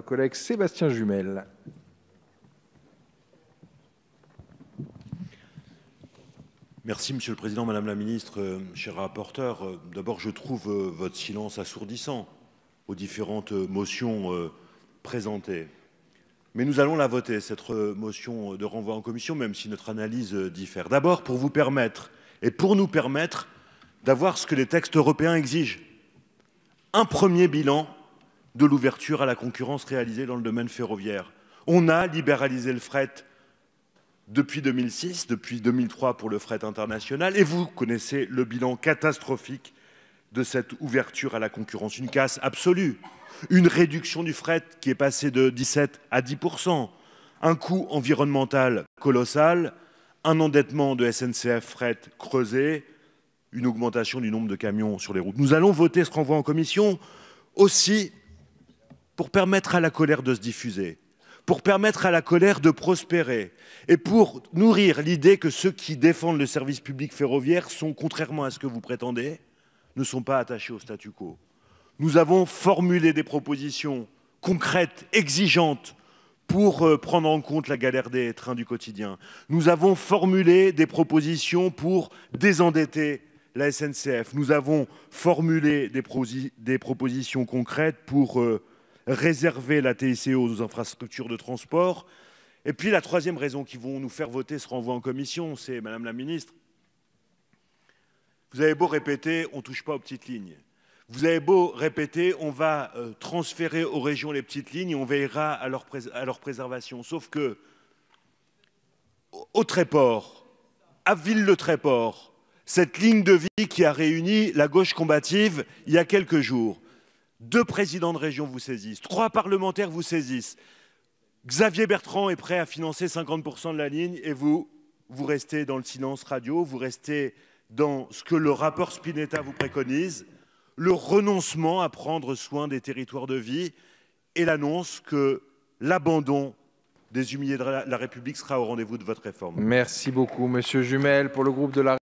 collègue Sébastien Jumel. Merci, Monsieur le Président, Madame la Ministre, euh, chers rapporteurs. Euh, d'abord, je trouve euh, votre silence assourdissant aux différentes motions présentées. Mais nous allons la voter, cette motion de renvoi en commission, même si notre analyse diffère. D'abord, pour vous permettre, et pour nous permettre, d'avoir ce que les textes européens exigent. Un premier bilan de l'ouverture à la concurrence réalisée dans le domaine ferroviaire. On a libéralisé le fret depuis 2006, depuis 2003 pour le fret international, et vous connaissez le bilan catastrophique de cette ouverture à la concurrence, une casse absolue, une réduction du fret qui est passée de 17 à 10 un coût environnemental colossal, un endettement de SNCF Fret creusé, une augmentation du nombre de camions sur les routes. Nous allons voter ce renvoi en commission aussi pour permettre à la colère de se diffuser, pour permettre à la colère de prospérer et pour nourrir l'idée que ceux qui défendent le service public ferroviaire sont, contrairement à ce que vous prétendez, ne sont pas attachés au statu quo. Nous avons formulé des propositions concrètes, exigeantes, pour euh, prendre en compte la galère des trains du quotidien. Nous avons formulé des propositions pour désendetter la SNCF. Nous avons formulé des, propositions concrètes pour euh, réserver la TICO aux infrastructures de transport. Et puis la troisième raison qui vont nous faire voter ce renvoi en commission, c'est, Madame la Ministre, vous avez beau répéter, on ne touche pas aux petites lignes. Vous avez beau répéter, on va euh, transférer aux régions les petites lignes et on veillera à leur, à leur préservation. Sauf que, au Tréport, à Ville-le-Tréport, cette ligne de vie qui a réuni la gauche combative il y a quelques jours, deux présidents de région vous saisissent, trois parlementaires vous saisissent. Xavier Bertrand est prêt à financer 50% de la ligne et vous, vous restez dans le silence radio, vous restez dans ce que le rapport Spinetta vous préconise, le renoncement à prendre soin des territoires de vie et l'annonce que l'abandon des humiliés de la République sera au rendez-vous de votre réforme. Merci beaucoup, Monsieur Jumel, pour le groupe de la